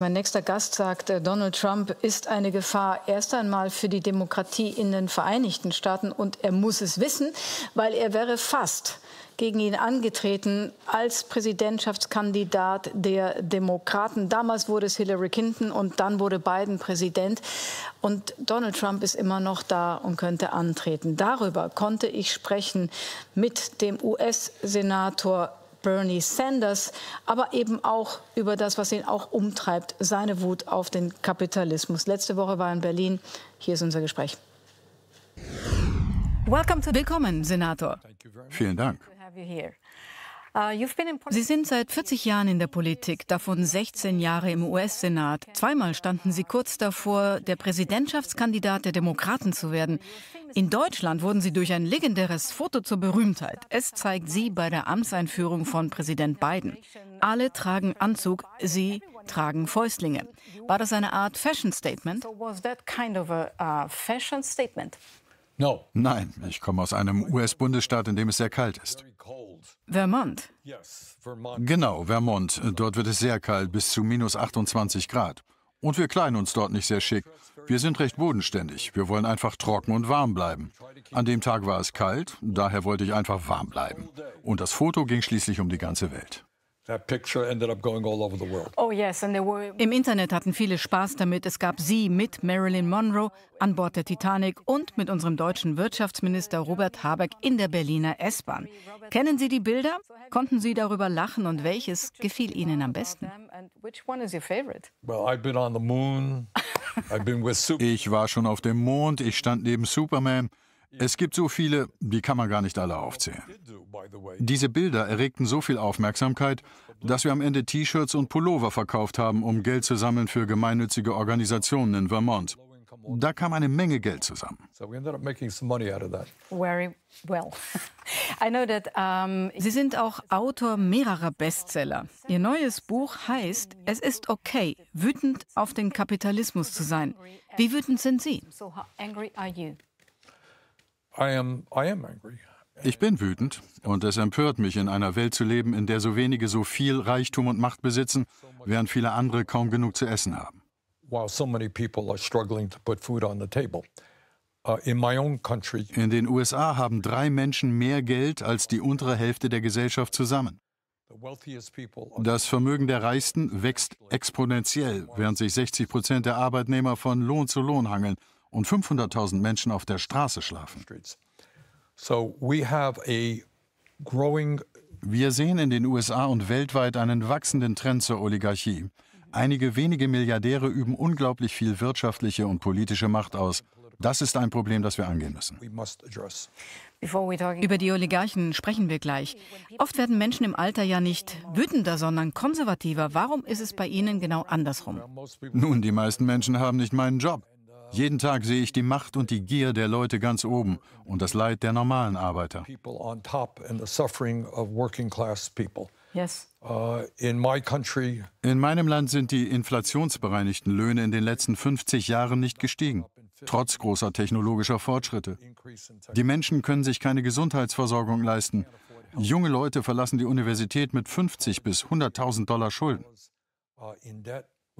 Mein nächster Gast sagt, äh, Donald Trump ist eine Gefahr erst einmal für die Demokratie in den Vereinigten Staaten und er muss es wissen, weil er wäre fast gegen ihn angetreten als Präsidentschaftskandidat der Demokraten. Damals wurde es Hillary Clinton und dann wurde Biden Präsident. Und Donald Trump ist immer noch da und könnte antreten. Darüber konnte ich sprechen mit dem US-Senator Bernie Sanders, aber eben auch über das, was ihn auch umtreibt, seine Wut auf den Kapitalismus. Letzte Woche war er in Berlin. Hier ist unser Gespräch. Willkommen, Senator. Vielen Dank. Äh, Sie sind seit 40 Jahren in der Politik, davon 16 Jahre im US-Senat. Zweimal standen Sie kurz davor, der Präsidentschaftskandidat der Demokraten zu werden. In Deutschland wurden Sie durch ein legendäres Foto zur Berühmtheit. Es zeigt Sie bei der Amtseinführung von Präsident Biden. Alle tragen Anzug, Sie tragen Fäustlinge. War das eine Art Fashion Statement? Uh, Nein, ich komme aus einem US-Bundesstaat, in dem es sehr kalt ist. Vermont. Genau, Vermont. Dort wird es sehr kalt, bis zu minus 28 Grad. Und wir kleiden uns dort nicht sehr schick. Wir sind recht bodenständig. Wir wollen einfach trocken und warm bleiben. An dem Tag war es kalt, daher wollte ich einfach warm bleiben. Und das Foto ging schließlich um die ganze Welt. Oh, Im Internet hatten viele Spaß damit. Es gab sie mit Marilyn Monroe an Bord der Titanic und mit unserem deutschen Wirtschaftsminister Robert Habeck in der Berliner S-Bahn. Kennen Sie die Bilder? Konnten Sie darüber lachen und welches gefiel Ihnen am besten? Ich war schon auf dem Mond, ich stand neben Superman. Es gibt so viele, die kann man gar nicht alle aufzählen. Diese Bilder erregten so viel Aufmerksamkeit, dass wir am Ende T-Shirts und Pullover verkauft haben, um Geld zu sammeln für gemeinnützige Organisationen in Vermont. Da kam eine Menge Geld zusammen. Sie sind auch Autor mehrerer Bestseller. Ihr neues Buch heißt Es ist okay, wütend auf den Kapitalismus zu sein. Wie wütend sind Sie? So how angry I am, I am angry. Ich bin wütend und es empört mich, in einer Welt zu leben, in der so wenige so viel Reichtum und Macht besitzen, während viele andere kaum genug zu essen haben. Uh, in den USA haben drei Menschen mehr Geld als die untere Hälfte der Gesellschaft zusammen. Das Vermögen der Reichsten wächst exponentiell, während sich 60 Prozent der Arbeitnehmer von Lohn zu Lohn hangeln und 500.000 Menschen auf der Straße schlafen. So we have a growing wir sehen in den USA und weltweit einen wachsenden Trend zur Oligarchie. Einige wenige Milliardäre üben unglaublich viel wirtschaftliche und politische Macht aus. Das ist ein Problem, das wir angehen müssen. Über die Oligarchen sprechen wir gleich. Oft werden Menschen im Alter ja nicht wütender, sondern konservativer. Warum ist es bei Ihnen genau andersrum? Nun, die meisten Menschen haben nicht meinen Job. Jeden Tag sehe ich die Macht und die Gier der Leute ganz oben und das Leid der normalen Arbeiter. Uh, in meinem Land sind die inflationsbereinigten Löhne in den letzten 50 Jahren nicht gestiegen, trotz großer technologischer Fortschritte. Die Menschen können sich keine Gesundheitsversorgung leisten. Junge Leute verlassen die Universität mit 50 bis 100.000 Dollar Schulden. Uh,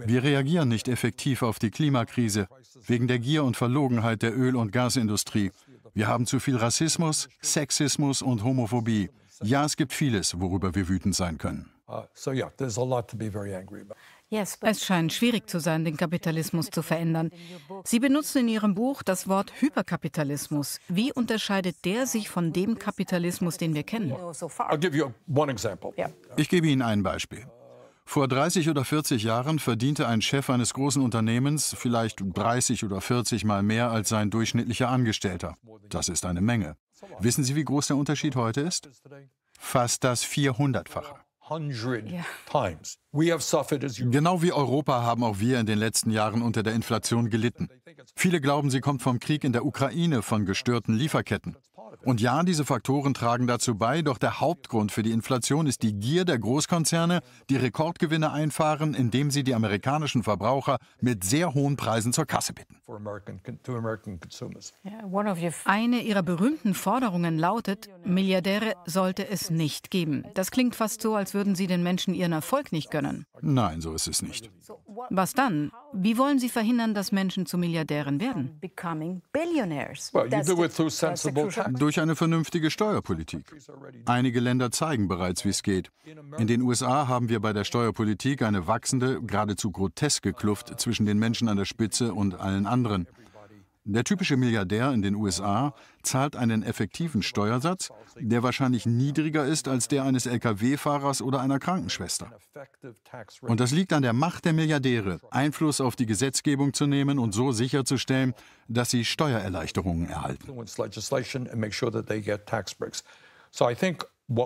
wir reagieren nicht effektiv auf die Klimakrise wegen der Gier und Verlogenheit der Öl- und Gasindustrie. Wir haben zu viel Rassismus, Sexismus und Homophobie. Ja, es gibt vieles, worüber wir wütend sein können. Uh, es scheint schwierig zu sein, den Kapitalismus zu verändern. Sie benutzen in Ihrem Buch das Wort Hyperkapitalismus. Wie unterscheidet der sich von dem Kapitalismus, den wir kennen? Ich gebe Ihnen ein Beispiel. Vor 30 oder 40 Jahren verdiente ein Chef eines großen Unternehmens vielleicht 30 oder 40 Mal mehr als sein durchschnittlicher Angestellter. Das ist eine Menge. Wissen Sie, wie groß der Unterschied heute ist? Fast das 400-fache. Genau wie Europa haben auch wir in den letzten Jahren unter der Inflation gelitten. Viele glauben, sie kommt vom Krieg in der Ukraine, von gestörten Lieferketten. Und ja, diese Faktoren tragen dazu bei, doch der Hauptgrund für die Inflation ist die Gier der Großkonzerne, die Rekordgewinne einfahren, indem sie die amerikanischen Verbraucher mit sehr hohen Preisen zur Kasse bitten. Eine ihrer berühmten Forderungen lautet, Milliardäre sollte es nicht geben. Das klingt fast so, als würden sie den Menschen ihren Erfolg nicht gönnen. Nein, so ist es nicht. Was dann? Wie wollen Sie verhindern, dass Menschen zu Milliardären werden? Durch eine vernünftige Steuerpolitik. Einige Länder zeigen bereits, wie es geht. In den USA haben wir bei der Steuerpolitik eine wachsende, geradezu groteske Kluft zwischen den Menschen an der Spitze und allen anderen. Der typische Milliardär in den USA zahlt einen effektiven Steuersatz, der wahrscheinlich niedriger ist als der eines Lkw-Fahrers oder einer Krankenschwester. Und das liegt an der Macht der Milliardäre, Einfluss auf die Gesetzgebung zu nehmen und so sicherzustellen, dass sie Steuererleichterungen erhalten.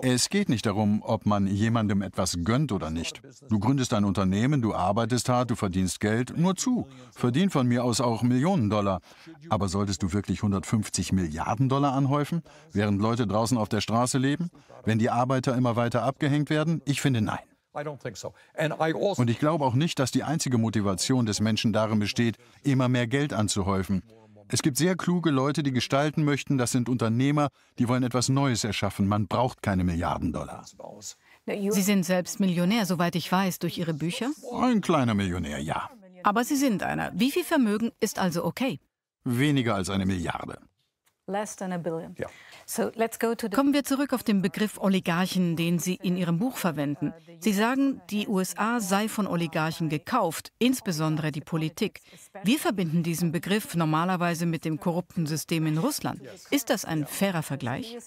Es geht nicht darum, ob man jemandem etwas gönnt oder nicht. Du gründest ein Unternehmen, du arbeitest hart, du verdienst Geld, nur zu. Verdien von mir aus auch Millionen Dollar. Aber solltest du wirklich 150 Milliarden Dollar anhäufen, während Leute draußen auf der Straße leben? Wenn die Arbeiter immer weiter abgehängt werden? Ich finde nein. Also Und ich glaube auch nicht, dass die einzige Motivation des Menschen darin besteht, immer mehr Geld anzuhäufen. Es gibt sehr kluge Leute, die gestalten möchten. Das sind Unternehmer, die wollen etwas Neues erschaffen. Man braucht keine Milliarden Dollar. Sie sind selbst Millionär, soweit ich weiß, durch Ihre Bücher? Ein kleiner Millionär, ja. Aber Sie sind einer. Wie viel Vermögen ist also okay? Weniger als eine Milliarde. Kommen wir zurück auf den Begriff Oligarchen, den Sie in Ihrem Buch verwenden. Sie sagen, die USA sei von Oligarchen gekauft, insbesondere die Politik. Wir verbinden diesen Begriff normalerweise mit dem korrupten System in Russland. Ist das ein fairer Vergleich?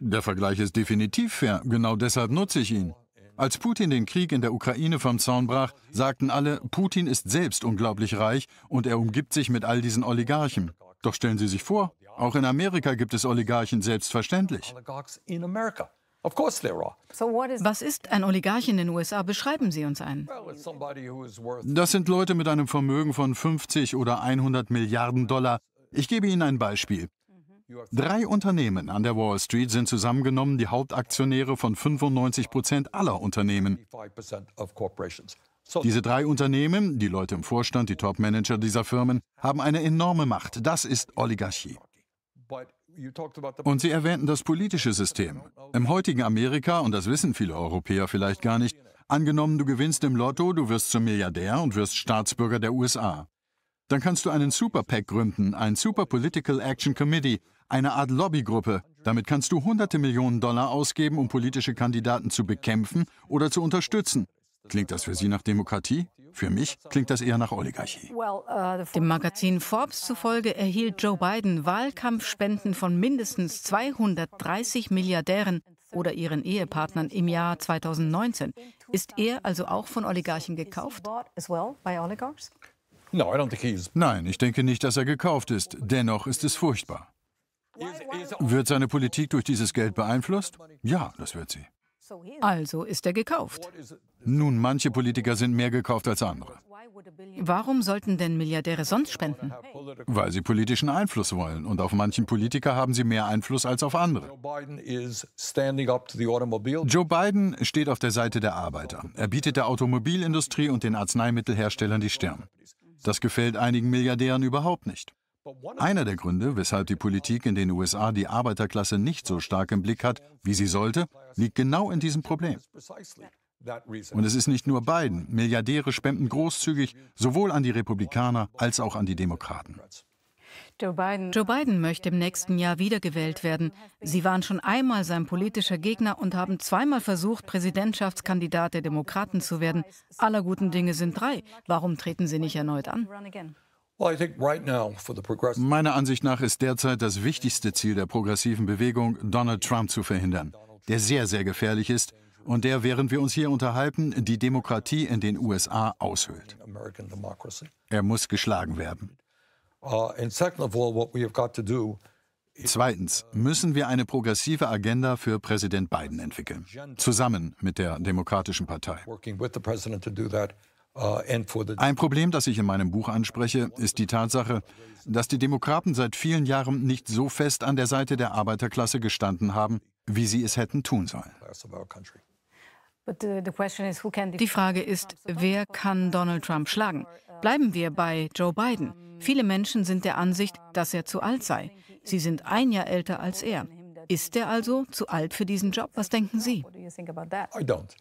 Der Vergleich ist definitiv fair. Genau deshalb nutze ich ihn. Als Putin den Krieg in der Ukraine vom Zaun brach, sagten alle, Putin ist selbst unglaublich reich und er umgibt sich mit all diesen Oligarchen. Doch stellen Sie sich vor, auch in Amerika gibt es Oligarchen selbstverständlich. Was ist ein Oligarch in den USA? Beschreiben Sie uns einen. Das sind Leute mit einem Vermögen von 50 oder 100 Milliarden Dollar. Ich gebe Ihnen ein Beispiel. Drei Unternehmen an der Wall Street sind zusammengenommen die Hauptaktionäre von 95 Prozent aller Unternehmen. Diese drei Unternehmen, die Leute im Vorstand, die Top-Manager dieser Firmen, haben eine enorme Macht. Das ist Oligarchie. Und Sie erwähnten das politische System. Im heutigen Amerika, und das wissen viele Europäer vielleicht gar nicht, angenommen, du gewinnst im Lotto, du wirst zum Milliardär und wirst Staatsbürger der USA. Dann kannst du einen Super-PAC gründen, ein Super Political Action Committee, eine Art Lobbygruppe. Damit kannst du hunderte Millionen Dollar ausgeben, um politische Kandidaten zu bekämpfen oder zu unterstützen. Klingt das für Sie nach Demokratie? Für mich klingt das eher nach Oligarchie. Uh, Dem Magazin Forbes zufolge erhielt Joe Biden Wahlkampfspenden von mindestens 230 Milliardären oder ihren Ehepartnern im Jahr 2019. Ist er also auch von Oligarchen gekauft? Nein, ich denke nicht, dass er gekauft ist. Dennoch ist es furchtbar. Wird seine Politik durch dieses Geld beeinflusst? Ja, das wird sie. Also ist er gekauft. Nun, manche Politiker sind mehr gekauft als andere. Warum sollten denn Milliardäre sonst spenden? Weil sie politischen Einfluss wollen. Und auf manchen Politiker haben sie mehr Einfluss als auf andere. Joe Biden steht auf der Seite der Arbeiter. Er bietet der Automobilindustrie und den Arzneimittelherstellern die Stirn. Das gefällt einigen Milliardären überhaupt nicht. Einer der Gründe, weshalb die Politik in den USA die Arbeiterklasse nicht so stark im Blick hat, wie sie sollte, liegt genau in diesem Problem. Und es ist nicht nur Biden. Milliardäre spenden großzügig sowohl an die Republikaner als auch an die Demokraten. Joe Biden. möchte im nächsten Jahr wiedergewählt werden. Sie waren schon einmal sein politischer Gegner und haben zweimal versucht, Präsidentschaftskandidat der Demokraten zu werden. Aller guten Dinge sind drei. Warum treten Sie nicht erneut an? Meiner Ansicht nach ist derzeit das wichtigste Ziel der progressiven Bewegung, Donald Trump zu verhindern, der sehr, sehr gefährlich ist und der, während wir uns hier unterhalten, die Demokratie in den USA aushöhlt. Er muss geschlagen werden. Uh, Zweitens müssen wir eine progressive Agenda für Präsident Biden entwickeln, zusammen mit der Demokratischen Partei. Äh, ein Problem, das ich in meinem Buch anspreche, ist die Tatsache, dass die Demokraten seit vielen Jahren nicht so fest an der Seite der Arbeiterklasse gestanden haben, wie sie es hätten tun sollen. Uh, die Frage ist, wer kann Donald Trump schlagen? Bleiben wir bei Joe Biden. Viele Menschen sind der Ansicht, dass er zu alt sei. Sie sind ein Jahr älter als er. Ist er also zu alt für diesen Job? Was denken Sie? Ich don't.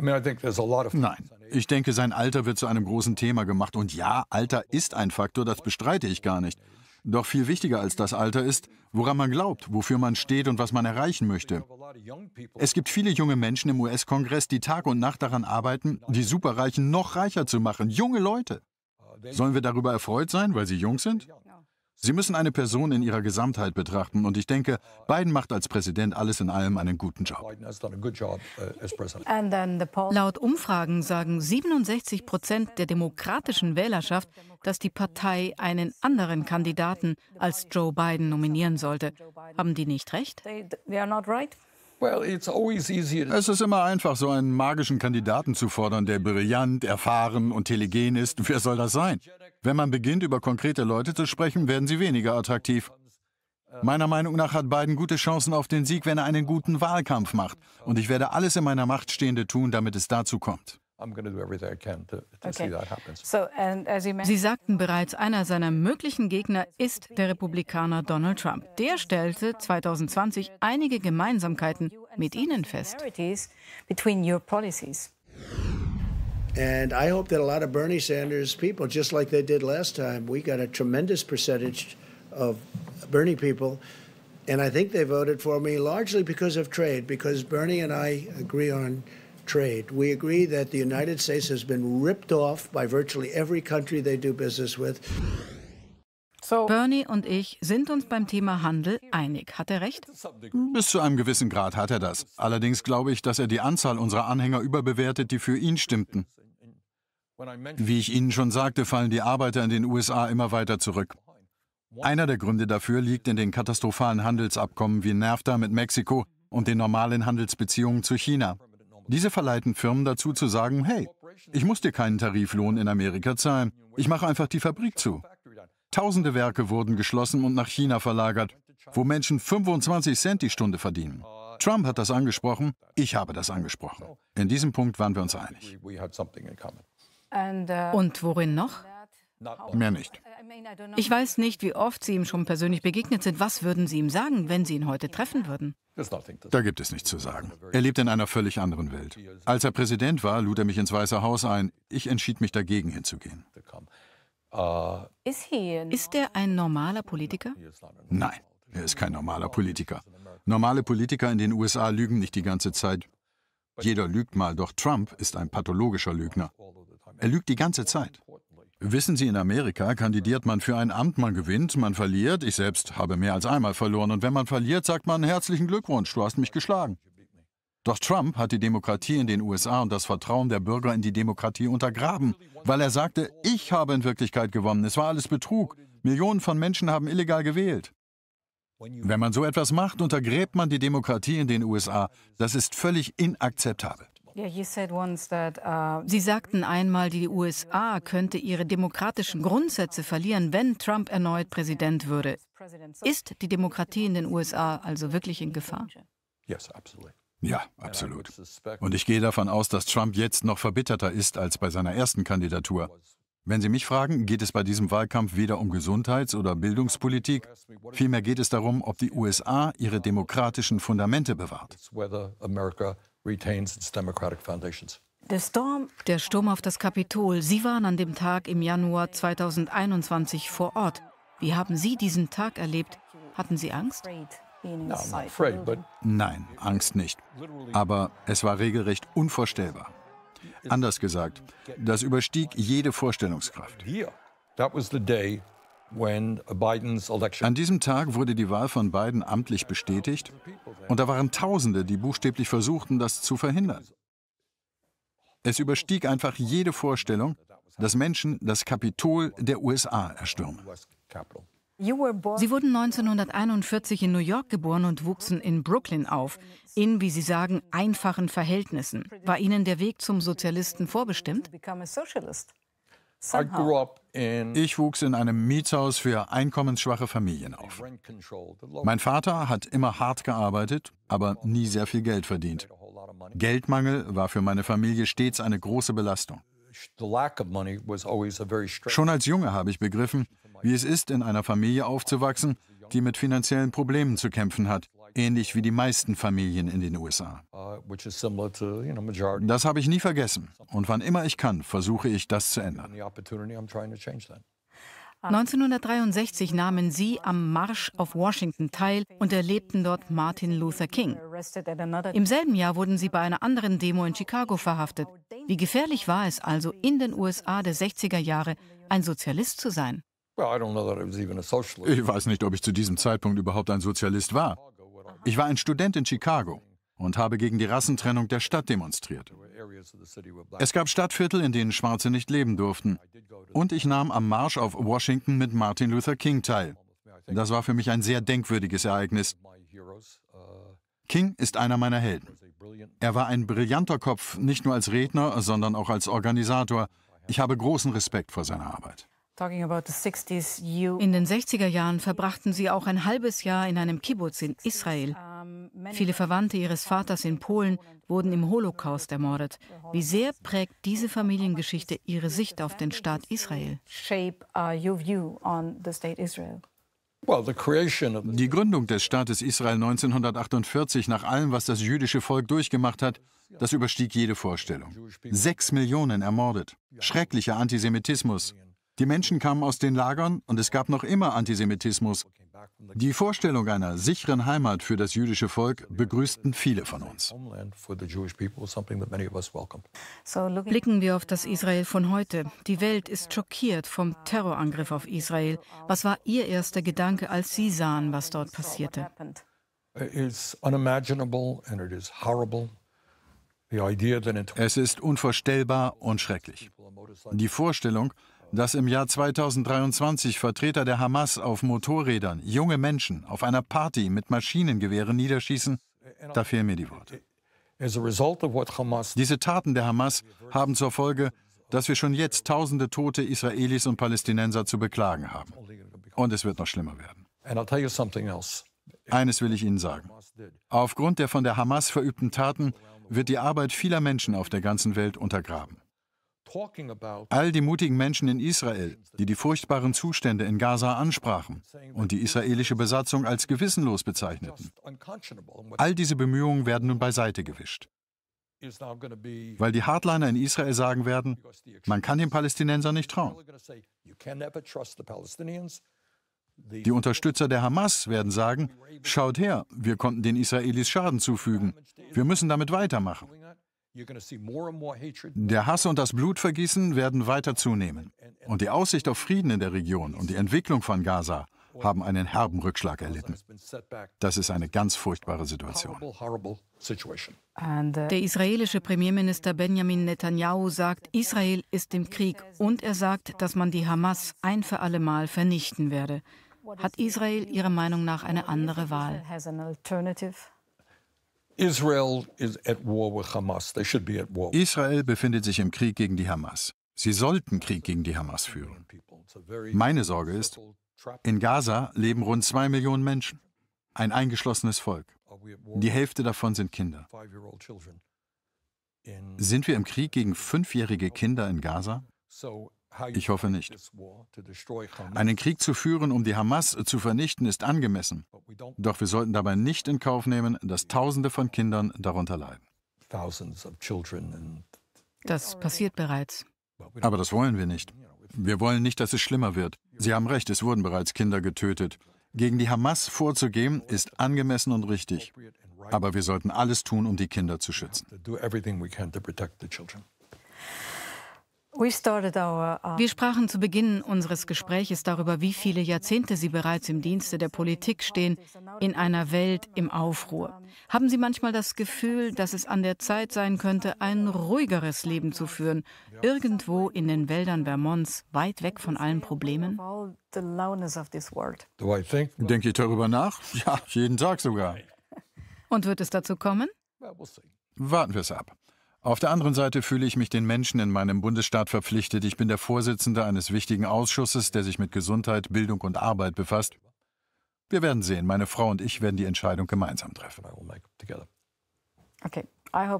Nein, ich denke, sein Alter wird zu einem großen Thema gemacht. Und ja, Alter ist ein Faktor, das bestreite ich gar nicht. Doch viel wichtiger als das Alter ist, woran man glaubt, wofür man steht und was man erreichen möchte. Es gibt viele junge Menschen im US-Kongress, die Tag und Nacht daran arbeiten, die Superreichen noch reicher zu machen. Junge Leute. Uh, Sollen wir darüber erfreut sein, weil sie jung sind? Sie müssen eine Person in ihrer Gesamtheit betrachten und ich denke, Biden macht als Präsident alles in allem einen guten Job. Uh, Laut Umfragen sagen 67 Prozent der demokratischen Wählerschaft, dass die Partei einen anderen Kandidaten als Joe Biden nominieren sollte. Haben die nicht recht? Es ist immer einfach, so einen magischen Kandidaten zu fordern, der brillant, erfahren und telegen ist. Wer soll das sein? Wenn man beginnt, über konkrete Leute zu sprechen, werden sie weniger attraktiv. Meiner Meinung nach hat Biden gute Chancen auf den Sieg, wenn er einen guten Wahlkampf macht. Und ich werde alles in meiner Macht Stehende tun, damit es dazu kommt. Sie sagten bereits, einer seiner möglichen Gegner ist der Republikaner Donald Trump. Der stellte 2020 einige Gemeinsamkeiten mit Ihnen fest. And I hope that a lot of Bernie Sanders people, just like they did last time, we got a tremendous percentage of Bernie people. And I think they voted for me largely because of trade, because Bernie and I agree on trade. We agree that the United States has been ripped off by virtually every country they do business with. So. Bernie und ich sind uns beim Thema Handel einig. Hat er recht? Bis zu einem gewissen Grad hat er das. Allerdings glaube ich, dass er die Anzahl unserer Anhänger überbewertet, die für ihn stimmten. Wie ich Ihnen schon sagte, fallen die Arbeiter in den USA immer weiter zurück. Einer der Gründe dafür liegt in den katastrophalen Handelsabkommen wie NAFTA mit Mexiko und den normalen Handelsbeziehungen zu China. Diese verleiten Firmen dazu zu sagen, hey, ich muss dir keinen Tariflohn in Amerika zahlen, ich mache einfach die Fabrik zu. Tausende Werke wurden geschlossen und nach China verlagert, wo Menschen 25 Cent die Stunde verdienen. Trump hat das angesprochen, ich habe das angesprochen. In diesem Punkt waren wir uns einig. Uh, und worin noch? Mehr nicht. Ich weiß nicht, wie oft Sie ihm schon persönlich begegnet sind. Was würden Sie ihm sagen, wenn Sie ihn heute treffen würden? Da gibt es nichts zu sagen. Er lebt in einer völlig anderen Welt. Als er Präsident war, lud er mich ins Weiße Haus ein. Ich entschied mich dagegen hinzugehen. Uh, ist er ein normaler Politiker? Nein, er ist kein normaler Politiker. Normale Politiker in den USA lügen nicht die ganze Zeit. Jeder lügt mal, doch Trump ist ein pathologischer Lügner. Er lügt die ganze Zeit. Wissen Sie, in Amerika kandidiert man für ein Amt, man gewinnt, man verliert. Ich selbst habe mehr als einmal verloren. Und wenn man verliert, sagt man herzlichen Glückwunsch, du hast mich geschlagen. Doch Trump hat die Demokratie in den USA und das Vertrauen der Bürger in die Demokratie untergraben, weil er sagte, ich habe in Wirklichkeit gewonnen, es war alles Betrug, Millionen von Menschen haben illegal gewählt. Wenn man so etwas macht, untergräbt man die Demokratie in den USA. Das ist völlig inakzeptabel. Uh, Sie sagten einmal, die USA könnte ihre demokratischen Grundsätze verlieren, wenn Trump erneut Präsident würde. Ist die Demokratie in den USA also wirklich in Gefahr? Ja, absolut. Und ich gehe davon aus, dass Trump jetzt noch verbitterter ist als bei seiner ersten Kandidatur. Wenn Sie mich fragen, geht es bei diesem Wahlkampf weder um Gesundheits- oder Bildungspolitik, vielmehr geht es darum, ob die USA ihre demokratischen Fundamente bewahrt retains its democratic foundations. Der Sturm auf das Kapitol. Sie waren an dem Tag im Januar 2021 vor Ort. Wie haben Sie diesen Tag erlebt? Hatten Sie Angst? Nein, Angst nicht. Aber es war regelrecht unvorstellbar. Anders gesagt, das überstieg jede Vorstellungskraft. An diesem Tag wurde die Wahl von Biden amtlich bestätigt und da waren Tausende, die buchstäblich versuchten, das zu verhindern. Es überstieg einfach jede Vorstellung, dass Menschen das Kapitol der USA erstürmen. Sie wurden 1941 in New York geboren und wuchsen in Brooklyn auf, in, wie Sie sagen, einfachen Verhältnissen. War Ihnen der Weg zum Sozialisten vorbestimmt? Ich wuchs in einem Mietshaus für einkommensschwache Familien auf. Mein Vater hat immer hart gearbeitet, aber nie sehr viel Geld verdient. Geldmangel war für meine Familie stets eine große Belastung. Schon als Junge habe ich begriffen, wie es ist, in einer Familie aufzuwachsen, die mit finanziellen Problemen zu kämpfen hat, ähnlich wie die meisten Familien in den USA. Uh, das habe ich nie vergessen. Und wann immer ich kann, versuche ich, das zu ändern. 1963 nahmen sie am Marsch auf Washington teil und erlebten dort Martin Luther King. Im selben Jahr wurden sie bei einer anderen Demo in Chicago verhaftet. Wie gefährlich war es also, in den USA der 60er Jahre ein Sozialist zu sein? Ich weiß nicht, ob ich zu diesem Zeitpunkt überhaupt ein Sozialist war. Ich war ein Student in Chicago und habe gegen die Rassentrennung der Stadt demonstriert. Es gab Stadtviertel, in denen Schwarze nicht leben durften. Und ich nahm am Marsch auf Washington mit Martin Luther King teil. Das war für mich ein sehr denkwürdiges Ereignis. King ist einer meiner Helden. Er war ein brillanter Kopf, nicht nur als Redner, sondern auch als Organisator. Ich habe großen Respekt vor seiner Arbeit. In den 60er Jahren verbrachten sie auch ein halbes Jahr in einem Kibbutz in Israel. Viele Verwandte ihres Vaters in Polen wurden im Holocaust ermordet. Wie sehr prägt diese Familiengeschichte ihre Sicht auf den Staat Israel? Uh, Die Gründung des Staates Israel 1948 nach allem, was das jüdische Volk durchgemacht hat, das überstieg jede Vorstellung. Sechs Millionen ermordet, schrecklicher Antisemitismus, die Menschen kamen aus den Lagern und es gab noch immer Antisemitismus. Die Vorstellung einer sicheren Heimat für das jüdische Volk begrüßten viele von uns. Blicken wir auf das Israel von heute. Die Welt ist schockiert vom Terrorangriff auf Israel. Was war Ihr erster Gedanke, als Sie sahen, was dort passierte? Es ist unvorstellbar und schrecklich. Die Vorstellung, dass im Jahr 2023 Vertreter der Hamas auf Motorrädern junge Menschen auf einer Party mit Maschinengewehren niederschießen, da fehlen mir die Worte. Diese Taten der Hamas haben zur Folge, dass wir schon jetzt tausende tote Israelis und Palästinenser zu beklagen haben. Und es wird noch schlimmer werden. Eines will ich Ihnen sagen. Aufgrund der von der Hamas verübten Taten wird die Arbeit vieler Menschen auf der ganzen Welt untergraben. All die mutigen Menschen in Israel, die die furchtbaren Zustände in Gaza ansprachen und die israelische Besatzung als gewissenlos bezeichneten. All diese Bemühungen werden nun beiseite gewischt. Weil die Hardliner in Israel sagen werden, man kann den Palästinensern nicht trauen. Die Unterstützer der Hamas werden sagen, schaut her, wir konnten den Israelis Schaden zufügen, wir müssen damit weitermachen. Der Hass und das Blutvergießen werden weiter zunehmen. Und die Aussicht auf Frieden in der Region und die Entwicklung von Gaza haben einen herben Rückschlag erlitten. Das ist eine ganz furchtbare Situation. Uh, der israelische Premierminister Benjamin Netanyahu sagt, Israel ist im Krieg und er sagt, dass man die Hamas ein für alle Mal vernichten werde. Hat Israel Ihrer Meinung nach eine andere Wahl? Israel befindet sich im Krieg gegen die Hamas. Sie sollten Krieg gegen die Hamas führen. Meine Sorge ist, in Gaza leben rund zwei Millionen Menschen, ein eingeschlossenes Volk. Die Hälfte davon sind Kinder. Sind wir im Krieg gegen fünfjährige Kinder in Gaza? Ich hoffe nicht. Einen Krieg zu führen, um die Hamas zu vernichten, ist angemessen. Doch wir sollten dabei nicht in Kauf nehmen, dass Tausende von Kindern darunter leiden. Das passiert bereits. Aber das wollen wir nicht. Wir wollen nicht, dass es schlimmer wird. Sie haben recht, es wurden bereits Kinder getötet. Gegen die Hamas vorzugehen, ist angemessen und richtig. Aber wir sollten alles tun, um die Kinder zu schützen. Uh, wir sprachen zu Beginn unseres Gespräches darüber, wie viele Jahrzehnte Sie bereits im Dienste der Politik stehen, in einer Welt im Aufruhr. Haben Sie manchmal das Gefühl, dass es an der Zeit sein könnte, ein ruhigeres Leben zu führen, irgendwo in den Wäldern Vermonts, weit weg von allen Problemen? Denke ich darüber nach? Ja, jeden Tag sogar. Und wird es dazu kommen? Warten wir es ab. Auf der anderen Seite fühle ich mich den Menschen in meinem Bundesstaat verpflichtet. Ich bin der Vorsitzende eines wichtigen Ausschusses, der sich mit Gesundheit, Bildung und Arbeit befasst. Wir werden sehen. Meine Frau und ich werden die Entscheidung gemeinsam treffen.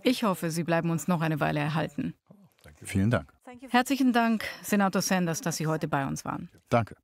Ich hoffe, Sie bleiben uns noch eine Weile erhalten. Vielen Dank. Herzlichen Dank, Senator Sanders, dass Sie heute bei uns waren. Danke.